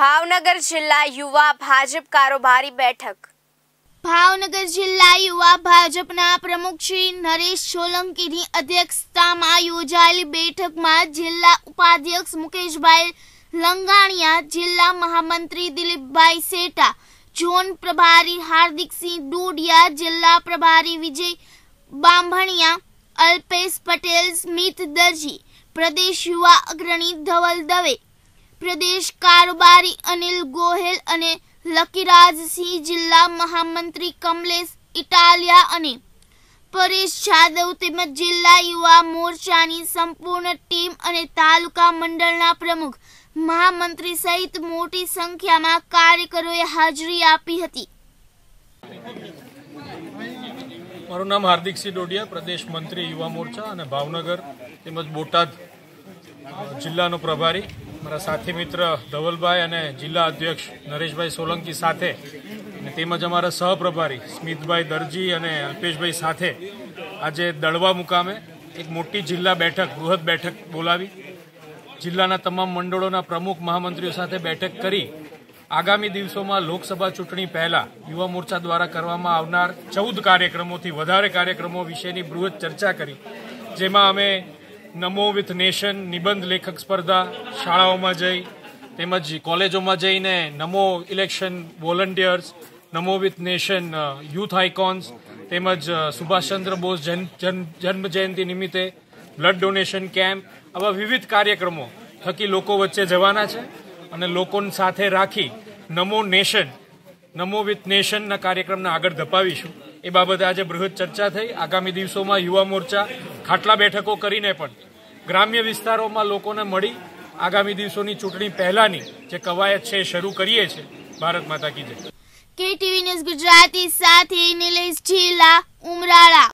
ભાવનગર જિલ્લા યુવા ભાજપ કારોબારી બેઠક ભાવનગર જિલ્લા યુવા ભાજપના પ્રમુખ શ્રી નરેશ સોલંકીની અધ્યક્ષતામાં યોજાયેલી બેઠકમાં જિલ્લા ઉપાધ્યક્ષ મુકેશભાઈ લંગાણિયા જિલ્લા મહામંત્રી દિલીપભાઈ સેટા ઝોન પ્રભારી હાર્દિકસિંહ ડોડિયા જિલ્લા પ્રભારી વિજય બાંભણિયા અલ્પેશ પટેલ સ્મિત દરજી પ્રદેશ યુવા અગ્રણી ધવલ દવે પ્રદેશ કારોબારી અનિલ ગોહેલ અને લકીરાજસિંહ જિલ્લા મહામંત્રી કમલેશ ઇટાલિયા અને પરેશ જાદવ તેમજ જિલ્લા યુવા મોરચાની સંપૂર્ણ ટીમ અને તાલુકા મંડળના પ્રમુખ મહામંત્રી સહિત મોટી સંખ્યામાં કાર્યકરોએ હાજરી આપી હતી મારું નામ હાર્દિકસિંહ ડોડિયા પ્રદેશ મંત્રી યુવા મોરચા અને ભાવનગર તેમજ બોટાદ જિલ્લાનો પ્રભારી મારા સાથી મિત્ર ધવલભાઈ અને જિલ્લા અધ્યક્ષ નરેશભાઈ સોલંકી સાથે અને તેમજ અમારા સહપ્રભારી સ્મિતભાઈ દરજી અને અલ્પેશભાઈ સાથે આજે દળવા મુકામે એક મોટી જિલ્લા બેઠક બૃહદ બેઠક બોલાવી જિલ્લાના તમામ મંડળોના પ્રમુખ મહામંત્રીઓ સાથે બેઠક કરી આગામી દિવસોમાં લોકસભા ચૂંટણી પહેલા યુવા મોરચા દ્વારા કરવામાં આવનાર ચૌદ કાર્યક્રમોથી વધારે કાર્યક્રમો વિશેની બૃહદ ચર્ચા કરી જેમાં અમે નમો વિથ નેશન નિબંધ લેખક સ્પર્ધા શાળાઓમાં જઈ તેમજ કોલેજોમાં જઈને Namo election volunteers Namo with nation youth icons તેમજ સુભાષચંદ્ર બોઝ જન્મ જયંતિ નિમિત્તે બ્લડ ડોનેશન કેમ્પ આવા વિવિધ કાર્યક્રમો થકી લોકો વચ્ચે જવાના છે અને લોકોને સાથે રાખી નમો નેશન નમો વિથ નેશનના કાર્યક્રમને આગળ ધપાવીશું એ બાબતે આજે બૃહદ ચર્ચા થઈ આગામી દિવસોમાં યુવા મોરચા ખાટલા બેઠકો કરીને પણ ગ્રામ્ય વિસ્તારોમાં લોકોને મળી આગામી દિવસોની ચૂંટણી પહેલાની જે કવાયત છે શરૂ કરીએ છીએ ભારત માતા કી જય કેટીવી ન્યૂઝ ગુજરાતી સાથે નિલેશ ઝીલા ઉમરાળા